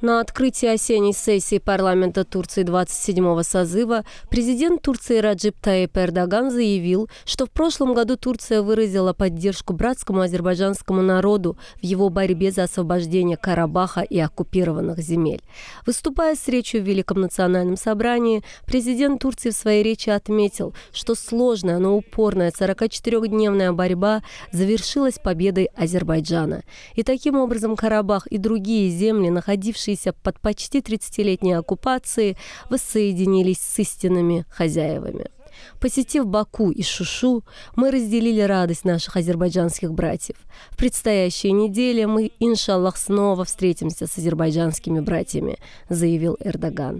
На открытии осенней сессии парламента Турции 27-го созыва президент Турции Раджип Таип Эрдоган заявил, что в прошлом году Турция выразила поддержку братскому азербайджанскому народу в его борьбе за освобождение Карабаха и оккупированных земель. Выступая с речью в Великом национальном собрании, президент Турции в своей речи отметил, что сложная, но упорная 44-дневная борьба завершилась победой Азербайджана. И таким образом Карабах и другие земли, находившиеся под почти 30-летней оккупацией, воссоединились с истинными хозяевами. Посетив Баку и Шушу, мы разделили радость наших азербайджанских братьев. В предстоящие недели мы, иншаллах, снова встретимся с азербайджанскими братьями, заявил Эрдоган.